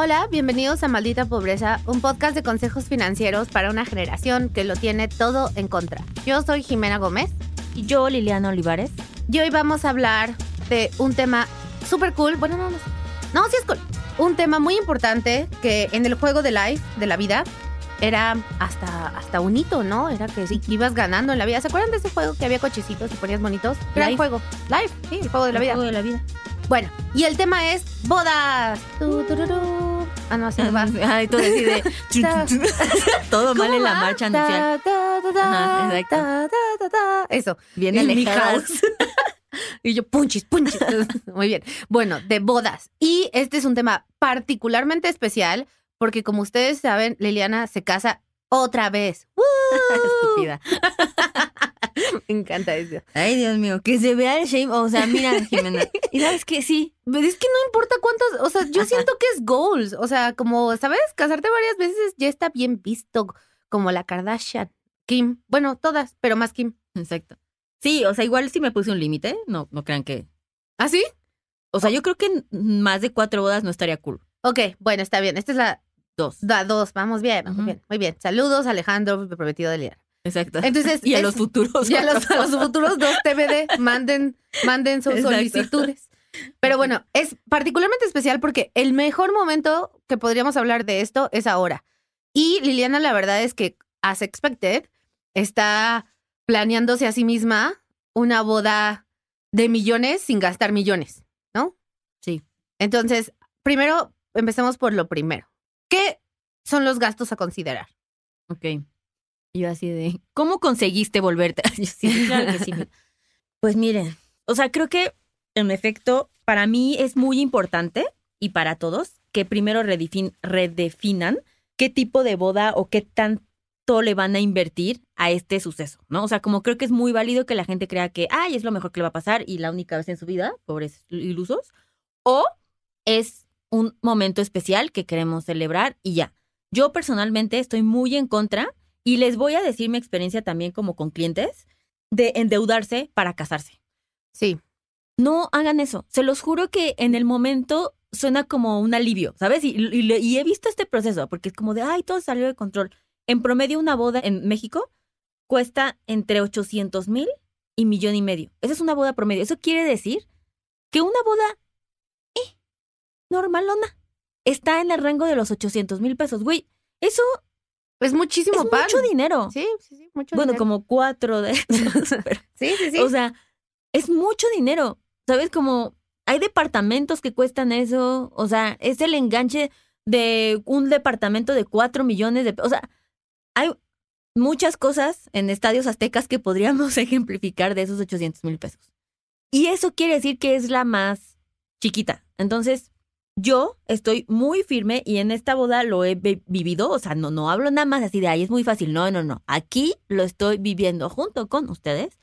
Hola, bienvenidos a Maldita Pobreza, un podcast de consejos financieros para una generación que lo tiene todo en contra. Yo soy Jimena Gómez. Y yo, Liliana Olivares. Y hoy vamos a hablar de un tema súper cool. Bueno, no, no. No, sí es cool. Un tema muy importante que en el juego de life, de la vida, era hasta, hasta un hito, ¿no? Era que si ibas ganando en la vida. ¿Se acuerdan de ese juego que había cochecitos y ponías bonitos? Era el juego. Life, sí, el juego de la vida. El juego de la vida. Bueno, y el tema es bodas. Ah, no, Ay, todo así todo mal en la marcha exacto. Eso. viene House Y yo, punchis, punchis. Muy bien. Bueno, de bodas. Y este es un tema particularmente especial porque, como ustedes saben, Liliana se casa otra vez. ¡Woo! Estúpida. Me encanta eso. Ay, Dios mío, que se vea el shame. O sea, mira, Jimena. y sabes que sí. es que no importa cuántas. O sea, yo siento que es goals. O sea, como, ¿sabes? Casarte varias veces ya está bien visto. Como la Kardashian, Kim. Bueno, todas, pero más Kim. Exacto. Sí, o sea, igual si me puse un límite. No, no crean que. ¿Ah, sí? O sea, yo creo que más de cuatro bodas no estaría cool. Ok, bueno, está bien. Esta es la dos. La dos, vamos bien, vamos bien. Muy bien. Saludos, Alejandro, prometido de liar. Exacto. Entonces, y a los futuros. Y a los, futuros dos TBD manden, manden sus solicitudes. Pero bueno, es particularmente especial porque el mejor momento que podríamos hablar de esto es ahora. Y Liliana, la verdad es que, as expected, está planeándose a sí misma una boda de millones sin gastar millones, ¿no? Sí. Entonces, primero, empecemos por lo primero. ¿Qué son los gastos a considerar? Ok yo así de, ¿cómo conseguiste volverte? pues miren, o sea, creo que en efecto, para mí es muy importante y para todos que primero redefinan qué tipo de boda o qué tanto le van a invertir a este suceso, ¿no? O sea, como creo que es muy válido que la gente crea que, ay, es lo mejor que le va a pasar y la única vez en su vida, pobres ilusos, o es un momento especial que queremos celebrar y ya. Yo personalmente estoy muy en contra y les voy a decir mi experiencia también como con clientes de endeudarse para casarse. Sí. No hagan eso. Se los juro que en el momento suena como un alivio, ¿sabes? Y, he visto este proceso, porque es como de, ay, todo salió de control. En promedio, una boda en México cuesta entre 800 mil y millón y medio. Esa es una boda promedio. Eso quiere decir que una boda eh, normalona está en el rango de los 800 mil pesos. Güey, eso es pues muchísimo es Mucho dinero. Sí, sí, sí, mucho dinero. bueno, como cuatro de esos. sí, sí, sí. O sea, es mucho dinero. ¿Sabes? Como hay departamentos que cuestan eso. O sea, es el enganche de un departamento de cuatro millones de. O sea, hay muchas cosas en estadios aztecas que podríamos ejemplificar de esos 800 mil pesos. Y eso quiere decir que es la más chiquita. Entonces, yo estoy muy firme y en esta boda lo he vivido, o sea, no, no hablo nada más así de ahí, es muy fácil, no, no, no, aquí lo estoy viviendo junto con ustedes.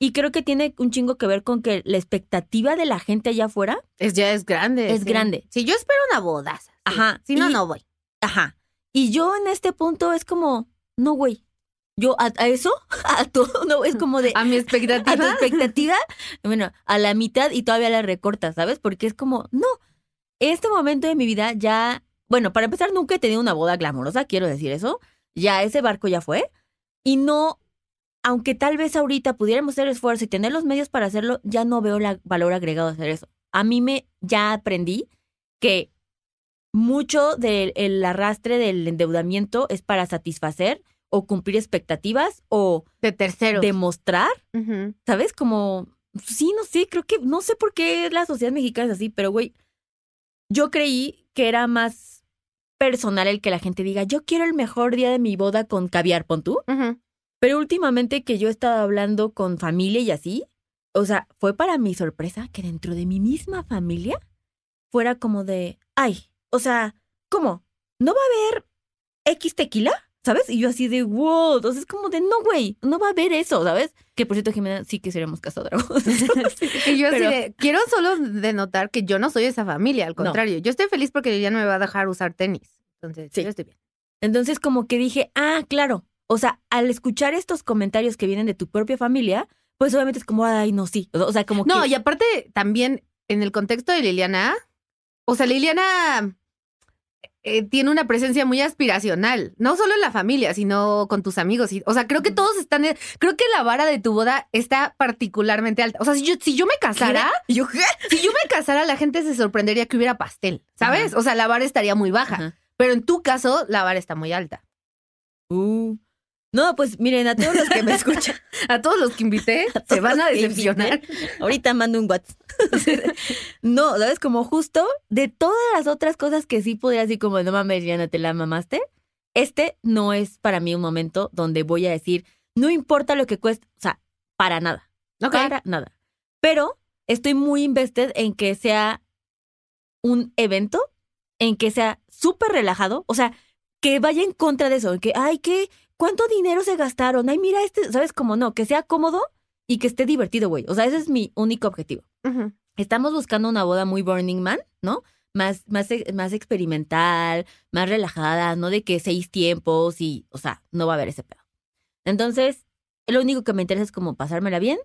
Y creo que tiene un chingo que ver con que la expectativa de la gente allá afuera es ya es grande. Es grande. Si yo espero una boda, ajá, si no no voy. Ajá. Y yo en este punto es como, no güey, yo a, eso, a todo, no, es como de... A mi expectativa. A expectativa, bueno, a la mitad y todavía la recorta, ¿sabes? Porque es como, no, este momento de mi vida ya, bueno, para empezar, nunca he tenido una boda glamorosa, quiero decir eso. Ya ese barco ya fue. Y no, aunque tal vez ahorita pudiéramos hacer esfuerzo y tener los medios para hacerlo, ya no veo el valor agregado de hacer eso. A mí me, ya aprendí que mucho del arrastre del endeudamiento es para satisfacer o cumplir expectativas o de tercero demostrar, ¿sabes? Como, sí, no sé, creo que, no sé por qué la sociedad mexicana es así, pero güey, yo creí que era más personal el que la gente diga, yo quiero el mejor día de mi boda con caviar, pon Pero últimamente que yo estaba hablando con familia y así, o sea, fue para mi sorpresa que dentro de mi misma familia fuera como de, ay, o sea, ¿cómo? ¿No va a haber X tequila? ¿sabes? Y yo así de, wow, entonces como de, no, güey, no va a haber eso, ¿sabes? Que por cierto, Jimena, sí que seremos casados. y yo así de, quiero solo denotar que yo no soy esa familia, al contrario, yo estoy feliz porque Liliana me va a dejar usar tenis. Entonces, sí. yo estoy bien. Entonces como que dije, ah, claro, o sea, al escuchar estos comentarios que vienen de tu propia familia, pues obviamente es como, ay, no, sí. O sea, como No, y aparte también en el contexto de Liliana, o sea, Liliana eh, tiene una presencia muy aspiracional, no solo en la familia, sino con tus amigos. Y, o sea, creo que todos están, creo que la vara de tu boda está particularmente alta. O sea, si yo, si yo me casara, si yo me casara, la gente se sorprendería que hubiera pastel, ¿sabes? O sea, la vara estaría muy baja, pero en tu caso, la vara está muy alta. Uh, no, pues miren, a todos los que me escuchan, a todos los que invité, se van a decepcionar. Ahorita mando un WhatsApp. no, ¿sabes? Como justo de todas las otras cosas que sí podría, decir como, no mames, Diana, te la mamaste. Este no es para mí un momento donde voy a decir, no importa lo que cueste, o sea, para nada. Para nada. Pero estoy muy invested en que sea un evento, en que sea súper relajado, o sea, que vaya en contra de eso, en que, ay, que ¿Cuánto dinero se gastaron? Ay, mira este, ¿sabes cómo no? Que sea cómodo y que esté divertido, güey. O sea, ese es mi único objetivo. Estamos buscando una boda muy Burning Man, ¿no? Más, más, e, más experimental, más relajada, no de que seis tiempos y, o sea, no va a haber ese pedo. Entonces, lo único que me interesa es como pasármela bien.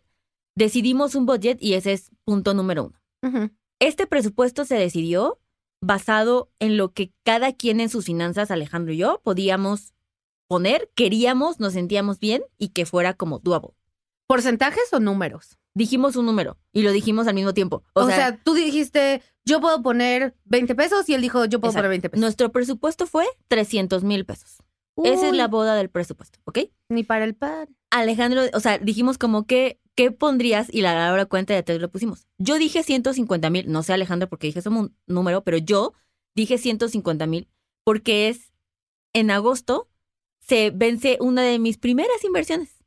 Decidimos un budget y ese es punto número uno. Este presupuesto se decidió basado en lo que cada quien en sus finanzas, Alejandro y yo, podíamos poner, queríamos, nos sentíamos bien y que fuera como duabo. ¿Porcentajes o números? Dijimos un número y lo dijimos al mismo tiempo. O, sea, tú dijiste, yo puedo poner 20 pesos y él dijo, yo puedo poner 20 pesos. Nuestro presupuesto fue 300 mil pesos. Esa es la boda del presupuesto, ¿ok? Ni para el par. Alejandro, o sea, dijimos como que, ¿qué pondrías? Y la hora cuenta de tres lo pusimos. Yo dije 150 mil, no sé Alejandro porque dije eso un número, pero yo dije 150 mil porque es en agosto se vence una de mis primeras inversiones.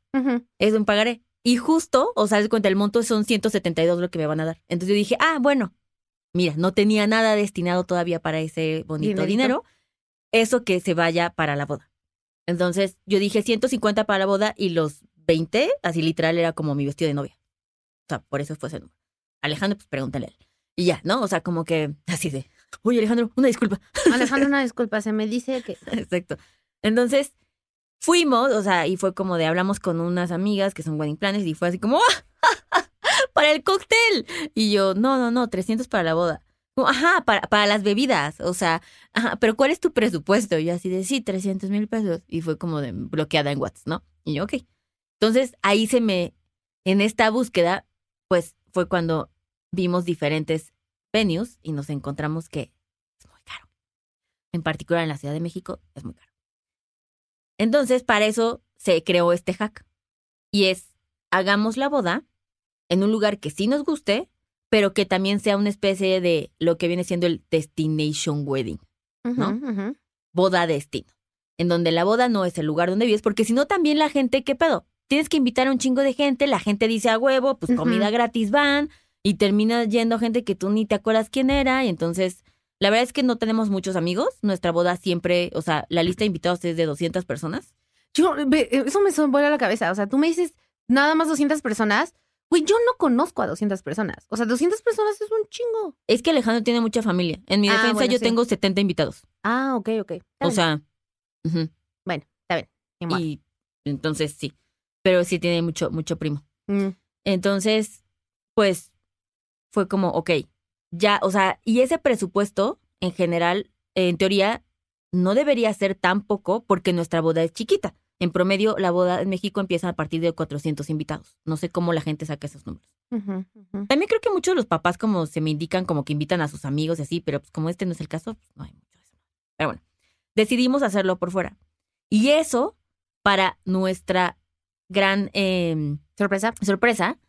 Es un pagaré. Y justo, o sea, cuenta, el monto son 172 lo que me van a dar. Entonces yo dije, ah, bueno, mira, no tenía nada destinado todavía para ese bonito dinero. Eso que se vaya para la boda. Entonces yo dije 150 para la boda y los 20, así literal, era como mi vestido de novia. O sea, por eso fue ese número. Alejandro, pues pregúntale a él. Y ya, ¿no? O sea, como que así de, oye Alejandro, una disculpa. Alejandro, una disculpa, se me dice que... Exacto. Entonces, fuimos, o sea, y fue como de hablamos con unas amigas que son wedding planes y fue así como, ah, para el cóctel. Y yo, no, no, no, 300 para la boda. Como, ajá, para, para las bebidas, o sea, ajá, pero ¿cuál es tu presupuesto? Y yo así de, sí, 300 mil pesos. Y fue como de bloqueada en WhatsApp, ¿no? Y yo, ok. Entonces, ahí se me, en esta búsqueda, pues fue cuando vimos diferentes venues y nos encontramos que es muy caro. En particular en la Ciudad de México, es muy caro. Entonces, para eso se creó este hack. Y es, hagamos la boda en un lugar que sí nos guste, pero que también sea una especie de lo que viene siendo el destination wedding, ¿no? Boda destino. En donde la boda no es el lugar donde vives, porque si no también la gente, ¿qué pedo? Tienes que invitar a un chingo de gente, la gente dice a huevo, pues comida gratis van, y termina yendo gente que tú ni te acuerdas quién era, y entonces la verdad es que no tenemos muchos amigos. Nuestra boda siempre, o sea, la lista de invitados es de 200 personas. Yo, eh, eso me a la cabeza. O sea, tú me dices nada más 200 personas. Güey, yo no conozco a 200 personas. O sea, 200 personas es un chingo. Es que Alejandro tiene mucha familia. En mi ah, defensa, yo tengo 70 invitados. Ah, ok, ok. o sea, bueno, está bien. Y entonces sí. Pero sí tiene mucho, mucho primo. Mm. Entonces, pues fue como, ok, ya, o sea, y ese presupuesto en general, en teoría, no debería ser tan poco porque nuestra boda es chiquita. En promedio, la boda en México empieza a partir de 400 invitados. No sé cómo la gente saca esos números. También creo que muchos de los papás como se me indican como que invitan a sus amigos y así, pero pues como este no es el caso, pues, no hay mucho eso. Pero bueno, decidimos hacerlo por fuera. Y eso, para nuestra gran em, sorpresa. sorpresa,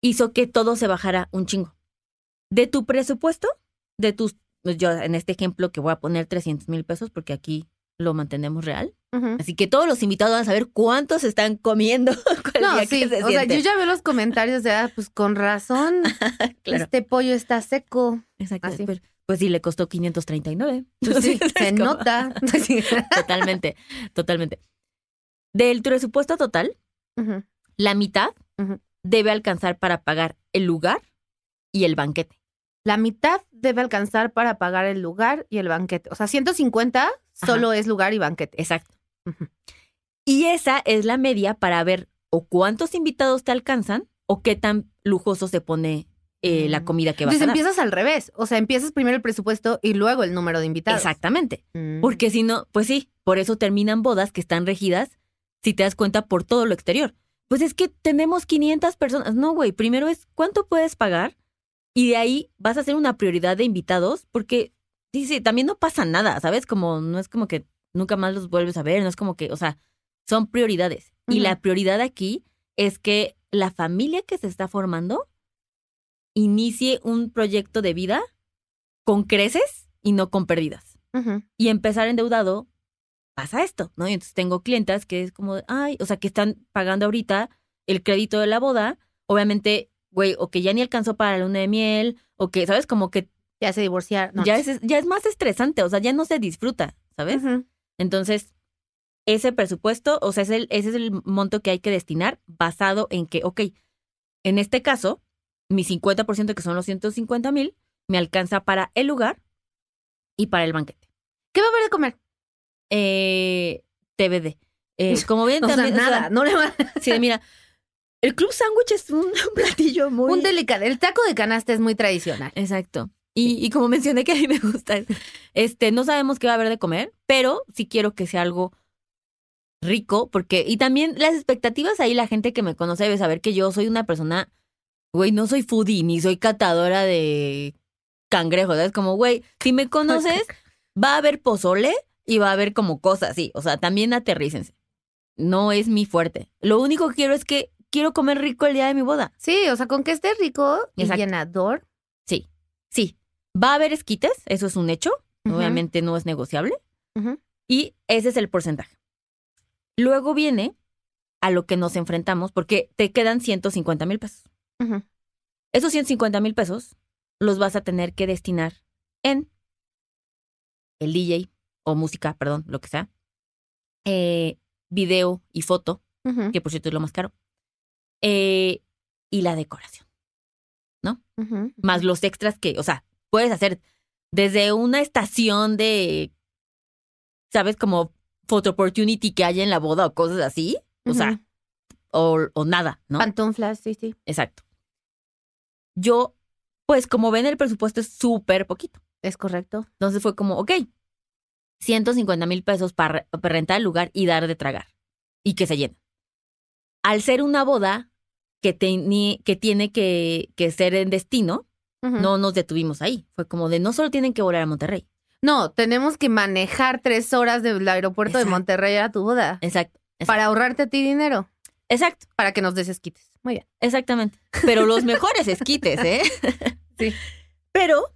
hizo que todo se bajara un chingo. De tu presupuesto, de tus pues, yo en este ejemplo que voy a poner 300 mil pesos porque aquí lo mantenemos real. Así que todos los invitados van a saber cuántos están comiendo. no, sí, o sea, yo ya veo los comentarios de, ah, pues con razón, este pollo está seco. Exacto. pues sí, le costó 539. Pues sí, se nota. totalmente, totalmente. Del presupuesto total, la mitad debe alcanzar para pagar el lugar y el banquete la mitad debe alcanzar para pagar el lugar y el banquete. O sea, 150 solo es lugar y banquete. Exacto. Y esa es la media para ver o cuántos invitados te alcanzan o qué tan lujoso se pone eh, la mm. comida que vas a dar. empiezas al revés. O sea, empiezas primero el presupuesto y luego el número de invitados. Exactamente. Mm. Porque si no, pues sí, por eso terminan bodas que están regidas, si te das cuenta, por todo lo exterior. Pues es que tenemos 500 personas. No, güey, primero es cuánto puedes pagar y de ahí vas a hacer una prioridad de invitados porque, sí, sí, también no pasa nada, ¿sabes? Como no es como que nunca más los vuelves a ver, no es como que, o sea, son prioridades. Y la prioridad aquí es que la familia que se está formando inicie un proyecto de vida con creces y no con pérdidas. Y empezar endeudado pasa esto, ¿no? Y entonces tengo clientas que es como, ay, o sea, que están pagando ahorita el crédito de la boda. Obviamente güey, o que ya ni alcanzó para la luna de miel, o que, ¿sabes? Como que... Ya se divorciaron. Ya, es, ya es más estresante, o sea, ya no se disfruta, ¿sabes? Entonces, ese presupuesto, o sea, es el, ese es el monto que hay que destinar basado en que, ok, en este caso, mi 50%, que son los 150 mil, me alcanza para el lugar y para el banquete. ¿Qué va a haber de comer? Eh, TBD. Eh, como bien, nada, no le va. Sí, mira, el club sándwich es un platillo muy... Un delicado. El taco de canasta es muy tradicional. Exacto. Y, como mencioné que a mí me gusta, este, no sabemos qué va a haber de comer, pero sí quiero que sea algo rico, porque, y también las expectativas ahí, la gente que me conoce debe saber que yo soy una persona, güey, no soy foodie, ni soy catadora de cangrejos, Es Como, güey, si me conoces, va a haber pozole y va a haber como cosas Sí, o sea, también aterrícense. No es mi fuerte. Lo único que quiero es que quiero comer rico el día de mi boda. Sí, o sea, con que esté rico y llenador. Sí, sí. Va a haber esquites, eso es un hecho. Obviamente no es negociable. Y ese es el porcentaje. Luego viene a lo que nos enfrentamos, porque te quedan 150 mil pesos. Esos 150 mil pesos los vas a tener que destinar en el DJ o música, perdón, lo que sea, eh, video y foto, que por cierto es lo más caro, eh, y la decoración, ¿no? Más los extras que, o sea, puedes hacer desde una estación de, ¿sabes? Como photo opportunity que haya en la boda o cosas así, o sea, o, o nada, ¿no? flash sí, sí. Exacto. Yo, pues como ven, el presupuesto es súper poquito. Es correcto. Entonces fue como, ok, 150 mil pesos para, para, rentar el lugar y dar de tragar y que se llena. Al ser una boda, que, tiene que, ser en destino, no nos detuvimos ahí. Fue como de no solo tienen que volar a Monterrey. No, tenemos que manejar tres horas del aeropuerto de Monterrey a tu boda. Exacto, Para ahorrarte a ti dinero. Exacto. Para que nos des esquites. Muy bien. Exactamente. Pero los mejores esquites, ¿eh? sí. Pero,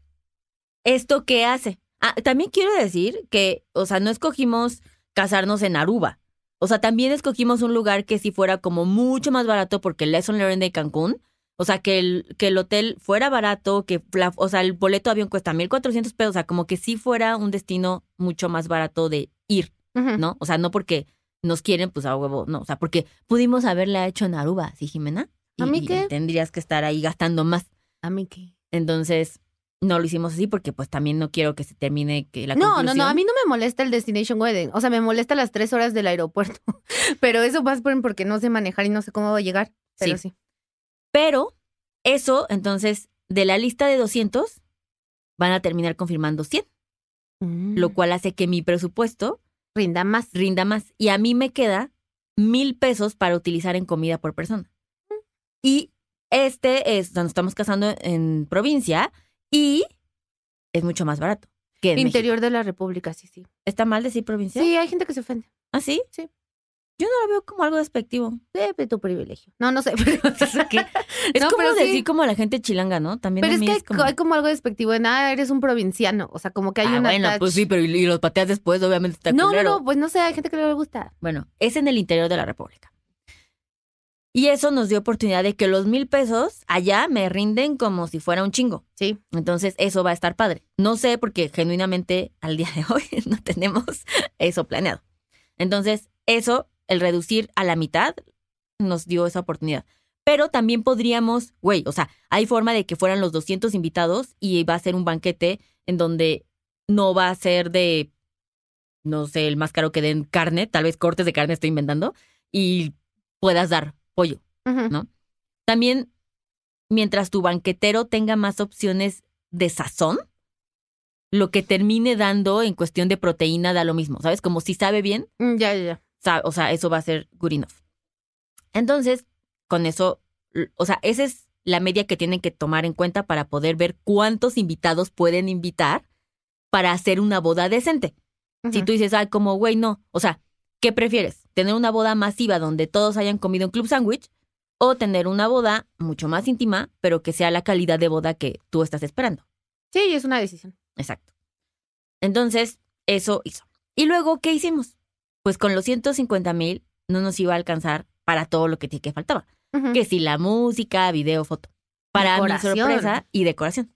¿esto qué hace? Ah, también quiero decir que, o sea, no escogimos casarnos en Aruba. O sea, también escogimos un lugar que sí fuera como mucho más barato porque Lesson Learned de Cancún, o sea, que el, que el hotel fuera barato, que o sea, el boleto de avión cuesta 1400 pesos, o sea, como que sí fuera un destino mucho más barato de ir, ¿no? O sea, no porque nos quieren, pues a huevo, no, o sea, porque pudimos haberle hecho en Aruba, sí, Jimena. ¿A mí qué? tendrías que estar ahí gastando más. ¿A mí qué? Entonces, no lo hicimos así porque pues también no quiero que se termine que la No, conclusión. no, no, a mí no me molesta el Destination Wedding. O sea, me molesta las tres horas del aeropuerto. pero eso por porque no sé manejar y no sé cómo voy a llegar. Pero sí. Pero eso, entonces, de la lista de 200, van a terminar confirmando 100. Mm. Lo cual hace que mi presupuesto... Rinda más. Rinda más. Y a mí me queda mil pesos para utilizar en comida por persona. Mm. Y este es, donde estamos casando en provincia y es mucho más barato. Que en Interior de la República, sí, sí. ¿Está mal decir provincia? Sí, hay gente que se ofende. ¿Ah, sí? Sí. Yo no lo veo como algo despectivo. de tu privilegio. No, no sé, es, como decir como la gente chilanga, ¿no? También Pero es que hay como algo despectivo en nada ah, eres un provinciano. O sea, como que hay ah, una bueno, pues sí, pero y, los pateas después, obviamente está No, no, no, pues no sé, hay gente que le gusta. Bueno, es en el interior de la República. Y eso nos dio oportunidad de que los mil pesos allá me rinden como si fuera un chingo. Sí. Entonces, eso va a estar padre. No sé, porque genuinamente al día de hoy no tenemos eso planeado. Entonces, eso, el reducir a la mitad, nos dio esa oportunidad. Pero también podríamos, güey, o sea, hay forma de que fueran los 200 invitados y va a ser un banquete en donde no va a ser de, no sé, el más caro que den carne, tal vez cortes de carne estoy inventando, y puedas dar pollo, ¿no? También, mientras tu banquetero tenga más opciones de sazón, lo que termine dando en cuestión de proteína da lo mismo, ¿sabes? Como si sabe bien. Mm, ya, ya, ya. o sea, eso va a ser good enough. Entonces, con eso, o sea, esa es la media que tienen que tomar en cuenta para poder ver cuántos invitados pueden invitar para hacer una boda decente. Si tú dices, ay, como, güey, no. O sea, ¿qué prefieres? tener una boda masiva donde todos hayan comido un club sandwich o tener una boda mucho más íntima, pero que sea la calidad de boda que tú estás esperando. Sí, es una decisión. Exacto. Entonces, eso hizo. Y luego, ¿qué hicimos? Pues con los 150 mil no nos iba a alcanzar para todo lo que, que faltaba. Que si la música, video, foto. Para mi sorpresa y decoración.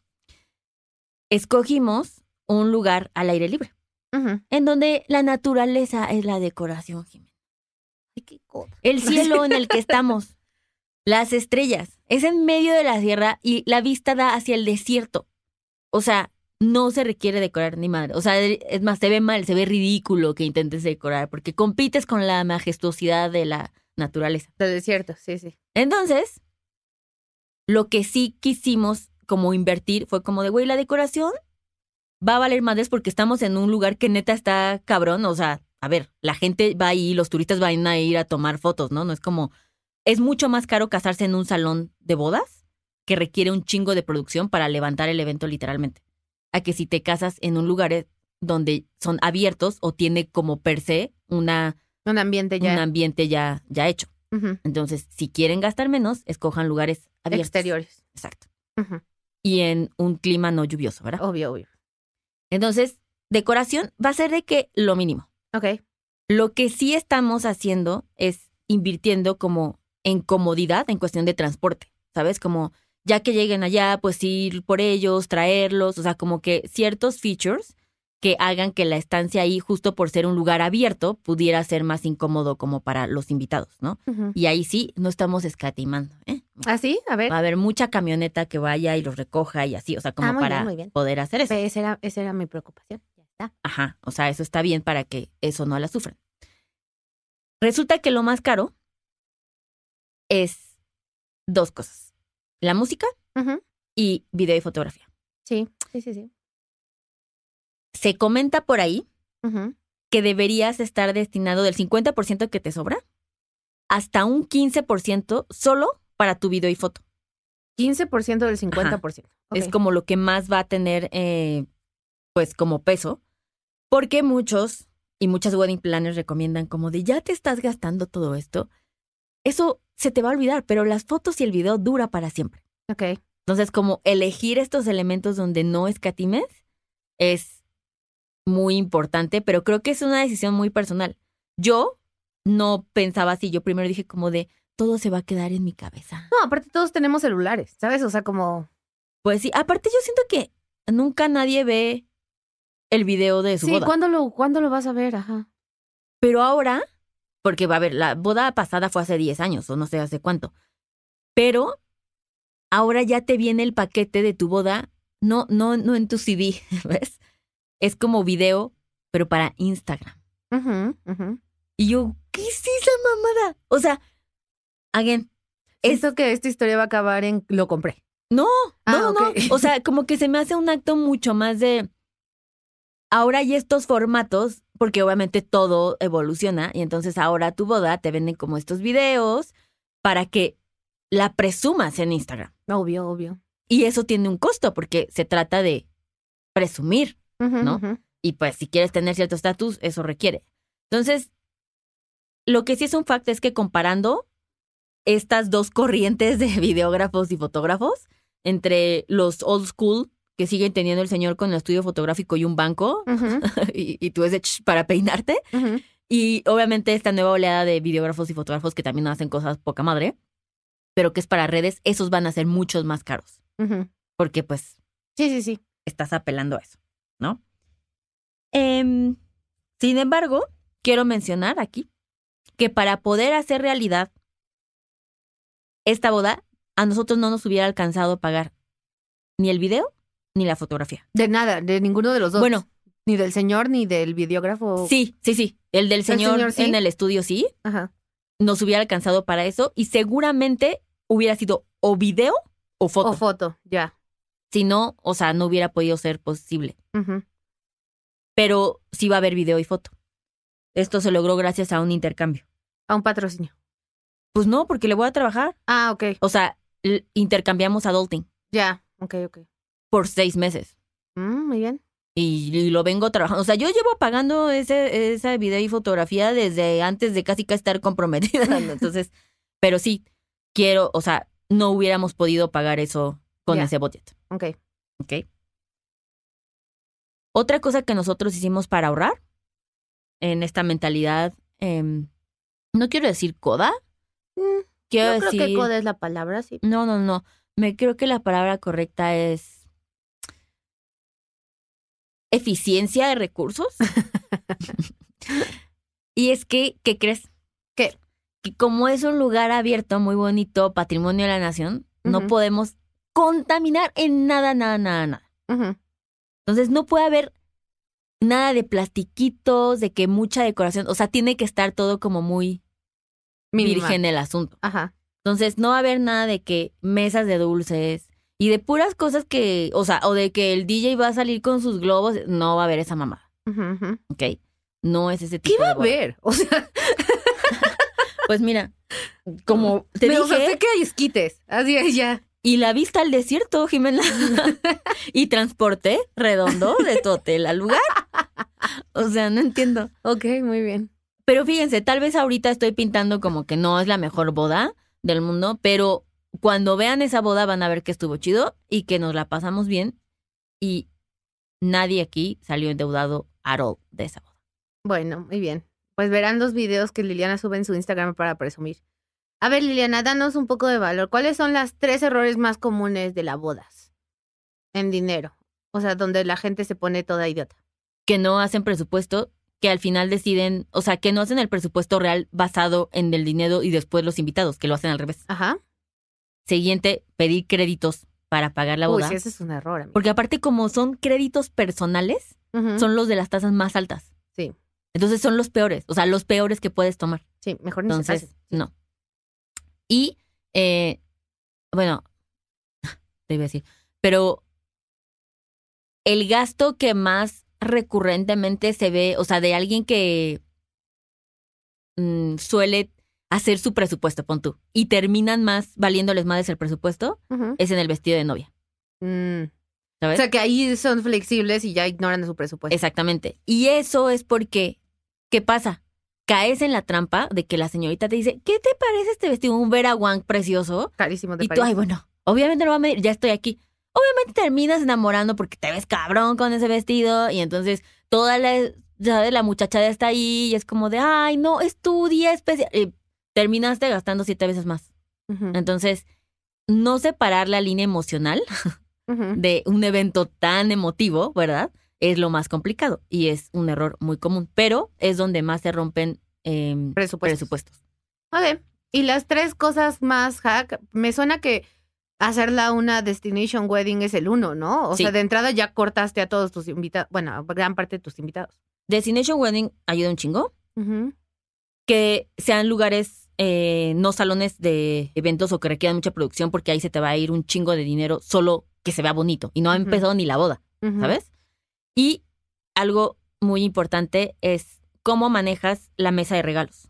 Escogimos un lugar al aire libre, en donde la naturaleza es la decoración, Jimmy. El cielo en el que estamos. Las estrellas. Es en medio de la sierra y la vista da hacia el desierto. O sea, no se requiere decorar ni madre. O sea, es más, se ve mal, se ve ridículo que intentes decorar porque compites con la majestuosidad de la naturaleza. Del desierto, sí, sí. Entonces, lo que sí quisimos como invertir fue como de, güey, la decoración va a valer madres porque estamos en un lugar que neta está cabrón. O sea, a ver, la gente va ahí, los turistas van a ir a tomar fotos, ¿no? No es como, es mucho más caro casarse en un salón de bodas que requiere un chingo de producción para levantar el evento literalmente, a que si te casas en un lugar eh, donde son abiertos o tiene como per se una, un ambiente ya, un ambiente ya, ya hecho. Entonces, si quieren gastar menos, escojan lugares abiertos. Exteriores. Exacto. Y en un clima no lluvioso, ¿verdad? Obvio, obvio. Entonces, decoración va a ser de que lo mínimo. Okay. Lo que sí estamos haciendo es invirtiendo como en comodidad en cuestión de transporte, ¿sabes? Como ya que lleguen allá, pues ir por ellos, traerlos, o sea, como que ciertos features que hagan que la estancia ahí, justo por ser un lugar abierto, pudiera ser más incómodo como para los invitados, ¿no? Y ahí sí, no estamos escatimando. ¿eh? ¿Ah, sí? A ver. Va a haber mucha camioneta que vaya y los recoja y así, o sea, como ah, para poder hacer eso. Esa esa era mi preocupación. Ajá, o sea, eso está bien para que eso no la sufran. Resulta que lo más caro es dos cosas. La música y video y fotografía. Sí, sí, sí, sí. Se comenta por ahí que deberías estar destinado del 50% que te sobra hasta un 15% solo para tu video y foto. 15% del 50%. Es como lo que más va a tener, eh, pues, como peso porque muchos y muchas wedding planners recomiendan como de ya te estás gastando todo esto, eso se te va a olvidar, pero las fotos y el video dura para siempre. Ok. Entonces, como elegir estos elementos donde no escatimes es muy importante, pero creo que es una decisión muy personal. Yo no pensaba así, yo primero dije como de todo se va a quedar en mi cabeza. No, aparte todos tenemos celulares, ¿sabes? O sea, como... Pues sí, aparte yo siento que nunca nadie ve el video de su boda. Sí, ¿cuándo lo, ¿cuándo lo vas a ver? Ajá. Pero ahora, porque va a haber, la boda pasada fue hace 10 años o no sé hace cuánto. Pero ahora ya te viene el paquete de tu boda, no, no, no en tu CD, ¿ves? Es como video, pero para Instagram. Ajá, ajá. Y yo, ¿qué es esa mamada? O sea, again. Eso que esta historia va a acabar en lo compré. No, no, ah, no. O sea, como que se me hace un acto mucho más de ahora hay estos formatos, porque obviamente todo evoluciona, y entonces ahora tu boda te venden como estos videos para que la presumas en Instagram. Obvio, obvio. Y eso tiene un costo, porque se trata de presumir, ¿no? Y pues si quieres tener cierto estatus, eso requiere. Entonces, lo que sí es un fact es que comparando estas dos corrientes de videógrafos y fotógrafos, entre los old school que sigue teniendo el señor con el estudio fotográfico y un banco, y, tú es para peinarte. Y obviamente esta nueva oleada de videógrafos y fotógrafos que también hacen cosas poca madre, pero que es para redes, esos van a ser muchos más caros. Porque pues... Sí, sí, sí. Estás apelando a eso, ¿no? Em, sin embargo, quiero mencionar aquí que para poder hacer realidad esta boda, a nosotros no nos hubiera alcanzado a pagar ni el video ni la fotografía. De nada, de ninguno de los dos. Bueno. Ni del señor, ni del videógrafo. Sí, sí, sí. El del señor, en el estudio sí. Ajá. Nos hubiera alcanzado para eso y seguramente hubiera sido o video o foto. O foto, ya. Si no, o sea, no hubiera podido ser posible. Pero sí va a haber video y foto. Esto se logró gracias a un intercambio. A un patrocinio. Pues no, porque le voy a trabajar. Ah, ok. O sea, intercambiamos adulting. Ya, ok, ok por seis meses. Mm, muy bien. Y, lo vengo trabajando. O sea, yo llevo pagando ese, esa video y fotografía desde antes de casi que estar comprometida. Entonces, pero sí, quiero, o sea, no hubiéramos podido pagar eso con ese budget. Ok. Ok. Otra cosa que nosotros hicimos para ahorrar en esta mentalidad, em, no quiero decir coda. Mm, quiero yo decir, creo que coda es la palabra, sí. No, no, no. Me creo que la palabra correcta es eficiencia de recursos. y es que, ¿qué crees? Que como es un lugar abierto, muy bonito, patrimonio de la nación, no podemos contaminar en nada, nada, nada, nada. Entonces no puede haber nada de plastiquitos, de que mucha decoración, o sea, tiene que estar todo como muy virgen el asunto. Ajá. Entonces no va a haber nada de que mesas de dulces, y de puras cosas que, o sea, o de que el DJ va a salir con sus globos, no va a haber esa mamá. ¿Ok? No es ese tipo ¿Qué va a ver? O sea... pues mira, como te dije... que hay esquites, así es ya. Y la vista al desierto, Jimena. y transporte redondo de tu hotel al lugar. O sea, no entiendo. Ok, muy bien. Pero fíjense, tal vez ahorita estoy pintando como que no es la mejor boda del mundo, pero cuando vean esa boda van a ver que estuvo chido y que nos la pasamos bien y nadie aquí salió endeudado at all de esa boda. Bueno, muy bien. Pues verán los videos que Liliana sube en su Instagram para presumir. A ver, Liliana, danos un poco de valor. ¿Cuáles son las tres errores más comunes de las bodas en dinero? O sea, donde la gente se pone toda idiota. Que no hacen presupuesto, que al final deciden, o sea, que no hacen el presupuesto real basado en el dinero y después los invitados, que lo hacen al revés. Ajá. Siguiente, pedir créditos para pagar la boda. sí, ese es un error. Porque aparte, como son créditos personales, son los de las tasas más altas. Sí. Entonces son los peores, o sea, los peores que puedes tomar. Sí, mejor ni Entonces, no. Y, eh, bueno, te iba a decir, pero el gasto que más recurrentemente se ve, o sea, de alguien que mm, suele hacer su presupuesto, pon tú, y terminan más valiéndoles más el presupuesto, es en el vestido de novia. Mm. O sea, que ahí son flexibles y ya ignoran su presupuesto. Exactamente. Y eso es porque, ¿qué pasa? Caes en la trampa de que la señorita te dice, ¿qué te parece este vestido? Un Vera Wang precioso. Carísimo de Y tú, ay, bueno, obviamente no va a medir, ya estoy aquí. Obviamente terminas enamorando porque te ves cabrón con ese vestido y entonces toda la, ¿sabes? La muchacha de está ahí y es como de, ay, no, estudia especial. Eh, terminaste gastando siete veces más. Entonces, no separar la línea emocional de un evento tan emotivo, ¿verdad? Es lo más complicado y es un error muy común, pero es donde más se rompen em, presupuestos. presupuestos. y las tres cosas más hack, me suena que hacerla una destination wedding es el uno, ¿no? O sea, de entrada ya cortaste a todos tus invitados, bueno, a gran parte de tus invitados. Destination wedding ayuda un chingo. Que sean lugares eh, no salones de eventos o que requieran mucha producción porque ahí se te va a ir un chingo de dinero solo que se vea bonito y no ha empezado ni la boda, ¿sabes? Y algo muy importante es cómo manejas la mesa de regalos.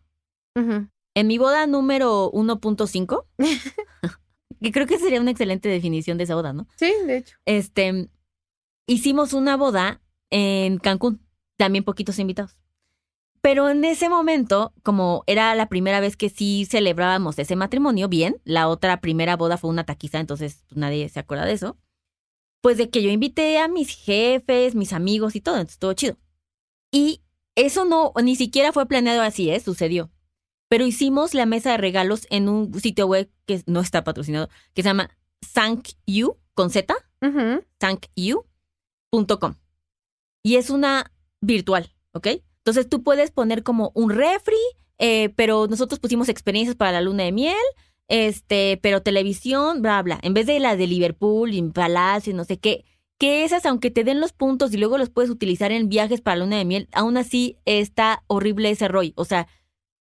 En mi boda número 1.5, que creo que sería una excelente definición de esa boda, ¿no? Sí, de hecho. Este, hicimos una boda en Cancún, también poquitos invitados. Pero en ese momento, como era la primera vez que sí celebrábamos ese matrimonio, bien, la otra primera boda fue una taquiza, entonces pues, nadie se acuerda de eso. Pues de que yo invité a mis jefes, mis amigos y todo, entonces todo chido. Y eso no, ni siquiera fue planeado así, ¿eh? Sucedió. Pero hicimos la mesa de regalos en un sitio web que no está patrocinado, que se llama Thank You, con Z, uh Y es una virtual, ¿ok? Entonces tú puedes poner como un refri, eh, pero nosotros pusimos experiencias para la luna de miel, este, pero televisión, bla, bla, en vez de la de Liverpool, en Palacio, no sé qué, que esas, aunque te den los puntos y luego los puedes utilizar en viajes para la luna de miel, aún así está horrible ese rollo. O sea,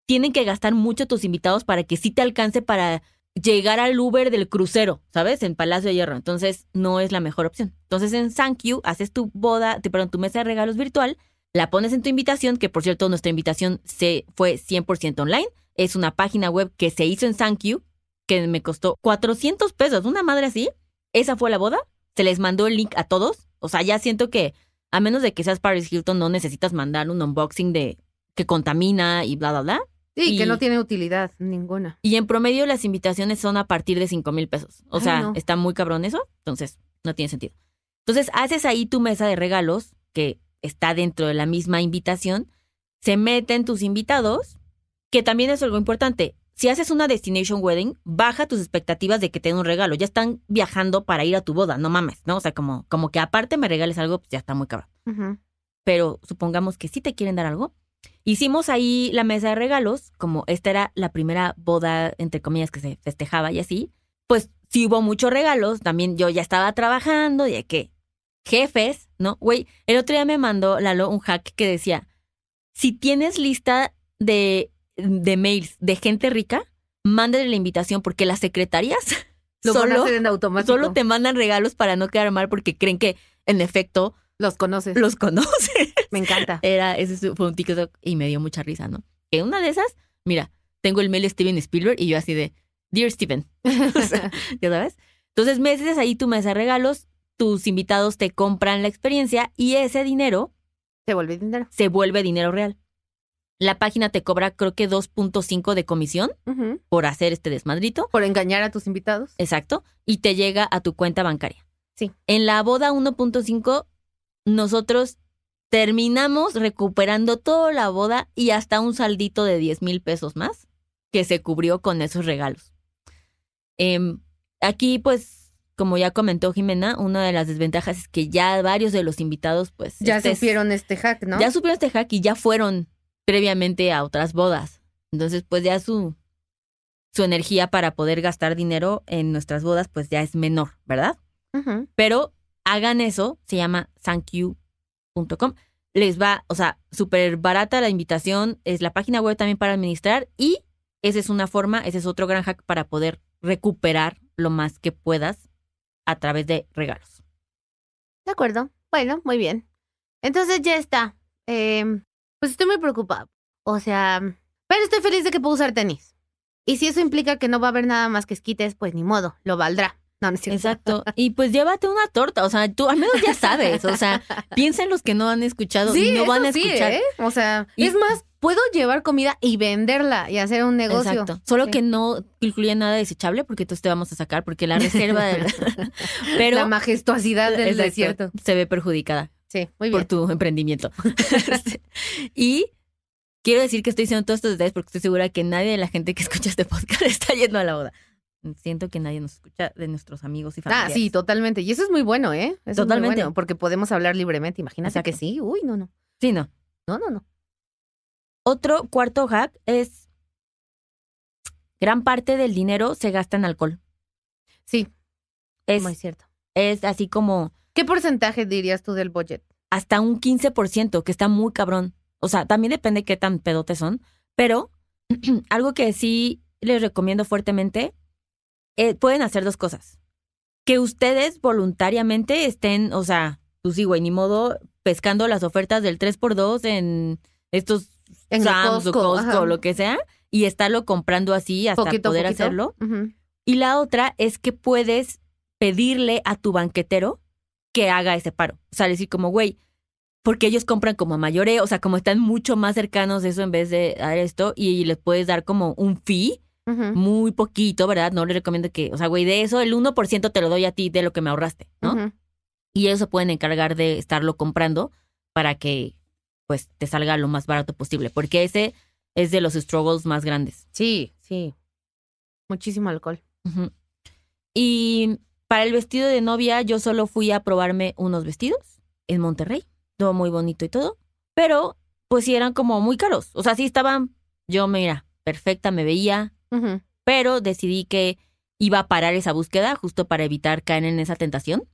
tienen que gastar mucho tus invitados para que sí te alcance para llegar al Uber del crucero, ¿sabes? En Palacio de Hierro. Entonces, no es la mejor opción. Entonces, en Thank You haces tu boda, te, perdón, tu mesa de regalos virtual la pones en tu invitación, que por cierto nuestra invitación se fue 100% online. Es una página web que se hizo en You, que me costó 400 pesos, una madre así. Esa fue la boda, se les mandó el link a todos. O sea, ya siento que a menos de que seas Paris Hilton, no necesitas mandar un unboxing de que contamina y bla, bla, bla. Sí, y, que no tiene utilidad ninguna. Y en promedio las invitaciones son a partir de 5 mil pesos. O sea, está muy cabrón eso. Entonces, no tiene sentido. Entonces, haces ahí tu mesa de regalos, que está dentro de la misma invitación, se meten tus invitados, que también es algo importante. Si haces una destination wedding, baja tus expectativas de que te den un regalo. Ya están viajando para ir a tu boda, no mames, ¿no? O sea, como, como que aparte me regales algo, pues ya está muy cabrón. Pero supongamos que sí te quieren dar algo. Hicimos ahí la mesa de regalos, como esta era la primera boda, entre comillas, que se festejaba y así. Pues sí hubo muchos regalos, también yo ya estaba trabajando y de qué jefes, ¿no? Güey, el otro día me mandó Lalo un hack que decía, si tienes lista de, mails de gente rica, mándale la invitación porque las secretarias solo, te mandan regalos para no quedar mal porque creen que, en efecto, los conoces. Los conoces. Me encanta. Era, ese fue un TikTok y me dio mucha risa, ¿no? Que una de esas, mira, tengo el mail de Steven Spielberg y yo así de, Dear Steven. ya sabes. Entonces, meses ahí tú me haces regalos, tus invitados te compran la experiencia y ese dinero... Se vuelve dinero. Se vuelve dinero real. La página te cobra creo que 2.5 de comisión por hacer este desmadrito. Por engañar a tus invitados. Exacto. Y te llega a tu cuenta bancaria. Sí. En la boda 1.5, nosotros terminamos recuperando toda la boda y hasta un saldito de 10 mil pesos más que se cubrió con esos regalos. Em, aquí pues como ya comentó Jimena, una de las desventajas es que ya varios de los invitados, pues. Ya este supieron este hack, ¿no? Ya supieron este hack y ya fueron previamente a otras bodas. Entonces, pues ya su, su energía para poder gastar dinero en nuestras bodas, pues ya es menor, ¿verdad? Pero hagan eso, se llama thankyou.com. Les va, o sea, súper barata la invitación, es la página web también para administrar y esa es una forma, ese es otro gran hack para poder recuperar lo más que puedas a través de regalos. De acuerdo. Bueno, muy bien. Entonces ya está. Em, pues estoy muy preocupada. O sea, pero estoy feliz de que puedo usar tenis. Y si eso implica que no va a haber nada más que esquites, pues ni modo, lo valdrá. No, no Exacto. Y pues llévate una torta, o sea, tú al menos ya sabes, o sea, piensa en los que no han escuchado sí, y no van a escuchar. ¿eh? O sea, y, es más, puedo llevar comida y venderla y hacer un negocio. Exacto. Solo que no incluye nada desechable porque entonces te vamos a sacar porque la reserva de la... majestuosidad del desierto se ve perjudicada. Sí, muy bien. Por tu emprendimiento. y quiero decir que estoy diciendo todos estos detalles porque estoy segura que nadie de la gente que escucha este podcast está yendo a la boda. Siento que nadie nos escucha de nuestros amigos y familiares. Ah, sí, totalmente. Y eso es muy bueno, ¿eh? totalmente. porque podemos hablar libremente. Imagínate que sí. Uy, no, no. Sí, no. No, no, no. Otro cuarto hack es gran parte del dinero se gasta en alcohol. Sí. Es muy cierto. Es así como... ¿Qué porcentaje dirías tú del budget? Hasta un 15%, que está muy cabrón. O sea, también depende qué tan pedotes son, pero algo que sí les recomiendo fuertemente, eh, pueden hacer dos cosas. Que ustedes voluntariamente estén, o sea, pues sí, ni modo, pescando las ofertas del 3x2 en estos en Costco, o lo que sea, y estarlo comprando así hasta poder hacerlo. Y la otra es que puedes pedirle a tu banquetero que haga ese paro. O sea, decir como, güey, porque ellos compran como a mayoreo, eh, o sea, como están mucho más cercanos de eso en vez de dar esto, y, les puedes dar como un fee. Muy poquito, ¿verdad? No les recomiendo que, o sea, güey, de eso el 1% te lo doy a ti de lo que me ahorraste, ¿no? Y ellos se pueden encargar de estarlo comprando para que pues te salga lo más barato posible, porque ese es de los struggles más grandes. Sí, sí. Muchísimo alcohol. Y para el vestido de novia yo solo fui a probarme unos vestidos en Monterrey, todo muy bonito y todo, pero pues sí eran como muy caros, o sea, sí estaban, yo mira, perfecta, me veía, pero decidí que iba a parar esa búsqueda justo para evitar caer en esa tentación,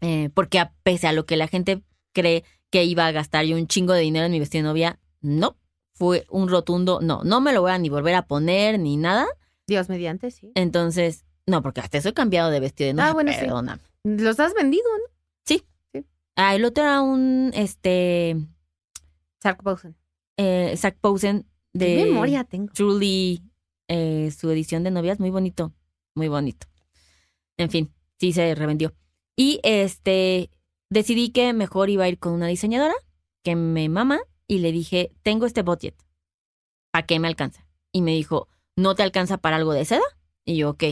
eh, porque a, pese a lo que la gente cree que iba a gastar yo un chingo de dinero en mi vestido de novia. No, fue un rotundo no. No me lo voy a ni volver a poner ni nada. Dios mediante, sí. Entonces, no, porque hasta eso he cambiado de vestido de ah, novia. Ah, bueno, Los has vendido, ¿no? Sí. Ah, el otro era un, este... Zach Posen. Eh, Posen de... ¿Qué memoria tengo? Truly, eh, su edición de novias, muy bonito, muy bonito. En fin, sí se revendió. Y este, decidí que mejor iba a ir con una diseñadora que me mama y le dije, tengo este budget. ¿Para qué me alcanza? Y me dijo, ¿no te alcanza para algo de seda? Y yo, ok,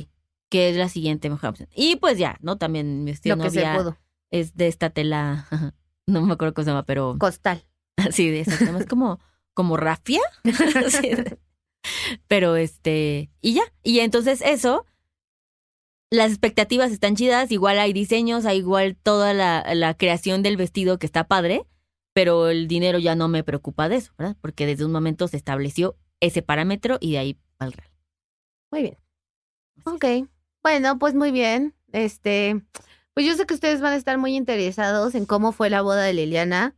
¿qué es la siguiente mejor opción? Y pues ya, ¿no? También mi estilo Lo que se pudo. es de esta tela, no me acuerdo cómo se llama, pero... Costal. Sí, de esa es como, como rafia. pero este, y ya. Y entonces eso las expectativas están chidas, igual hay diseños, hay igual toda la, creación del vestido que está padre, pero el dinero ya no me preocupa de eso, ¿verdad? Porque desde un momento se estableció ese parámetro y de ahí al real. Muy bien. ok. Bueno, pues muy bien. Este, pues yo sé que ustedes van a estar muy interesados en cómo fue la boda de Liliana.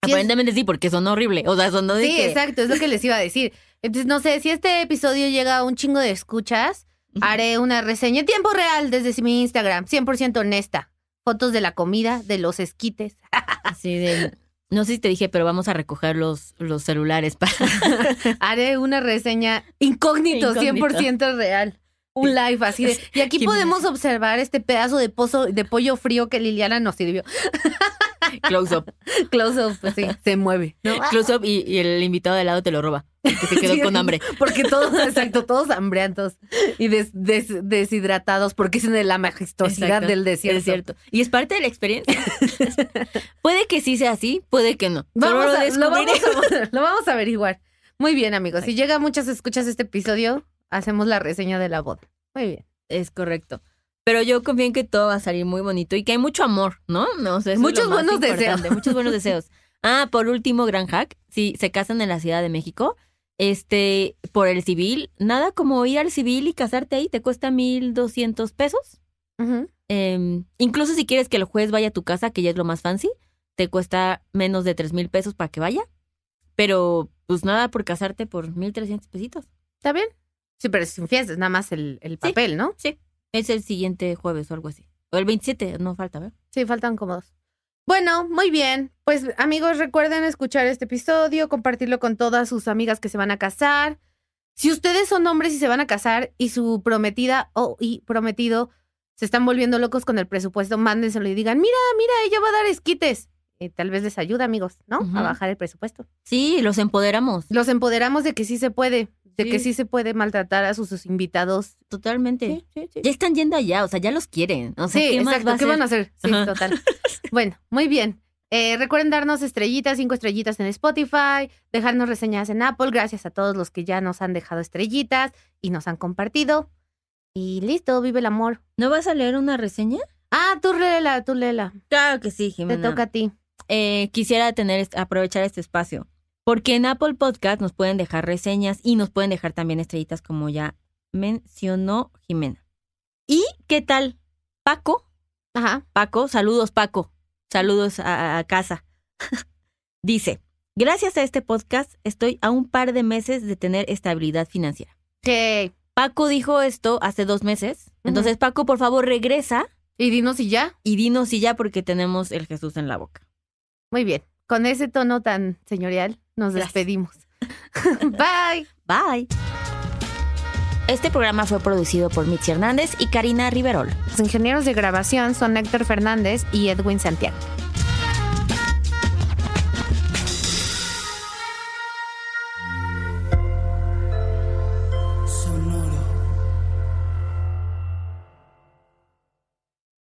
Aparentemente sí, porque son horrible. O sea, son Sí, exacto, es lo que les iba a decir. Entonces, no sé, si este episodio llega a un chingo de escuchas, Haré una reseña en tiempo real desde mi Instagram, 100% honesta. Fotos de la comida, de los esquites. Así de... No sé si te dije, pero vamos a recoger los, los celulares para... Haré una reseña incógnito, 100% real. Un live así de... Y aquí podemos observar este pedazo de, pozo, de pollo frío que Liliana nos sirvió. Close up. Close up, pues sí, se mueve. Close up y, y el invitado de lado te lo roba que se quedó con hambre. Porque todos, exacto, todos hambrientos y des, deshidratados, porque es de la majestuosidad del desierto. cierto Y es parte de la experiencia. puede que sí sea así, puede que no. Vamos a, lo, lo, vamos a, averiguar. Muy bien, amigos. Si llega muchas escuchas este episodio, hacemos la reseña de la boda. Muy bien. Es correcto. Pero yo confío en que todo va a salir muy bonito y que hay mucho amor, ¿no? no sé, muchos buenos deseos. Muchos buenos deseos. Ah, por último, gran hack. Si se casan en la Ciudad de México, este, por el civil, nada como ir al civil y casarte ahí, te cuesta 1.200 pesos. Em, incluso si quieres que el juez vaya a tu casa, que ya es lo más fancy, te cuesta menos de 3.000 pesos para que vaya. Pero pues nada por casarte por 1.300 pesitos. ¿Está bien? Sí, pero sin es nada más el, papel, ¿no? Sí, es el siguiente jueves o algo así. O el 27, no falta, ¿verdad? Sí, faltan como dos. Bueno, muy bien. Pues amigos, recuerden escuchar este episodio, compartirlo con todas sus amigas que se van a casar. Si ustedes son hombres y se van a casar y su prometida o y prometido se están volviendo locos con el presupuesto, mándenselo y digan, mira, mira, ella va a dar esquites. Eh, tal vez les ayuda, amigos, ¿no? A bajar el presupuesto. Sí, los empoderamos. Los empoderamos de que sí se puede de que sí se puede maltratar a sus, invitados. Totalmente. ya están yendo allá, o sea, ya los quieren. O sí, exacto. ¿Qué van a hacer? Sí, total. bueno, muy bien. Eh, recuerden darnos estrellitas, cinco estrellitas en Spotify, dejarnos reseñas en Apple. Gracias a todos los que ya nos han dejado estrellitas y nos han compartido. Y listo, vive el amor. ¿No vas a leer una reseña? Ah, tú léela, tú léela. Claro que sí, Jimena. Te toca a ti. Eh, quisiera tener, aprovechar este espacio porque en Apple Podcast nos pueden dejar reseñas y nos pueden dejar también estrellitas, como ya mencionó Jimena. ¿Y qué tal? Paco. Ajá. Paco, saludos, Paco. Saludos a, casa. Dice, gracias a este podcast estoy a un par de meses de tener estabilidad financiera. ¡Qué! Paco dijo esto hace dos meses. Entonces, Paco, por favor, regresa. Y dinos y ya. Y dinos y ya porque tenemos el Jesús en la boca. Muy bien con ese tono tan señorial, nos despedimos. Bye. Bye. Este programa fue producido por Mitzi Hernández y Karina Riverol. Los ingenieros de grabación son Héctor Fernández y Edwin Santiago.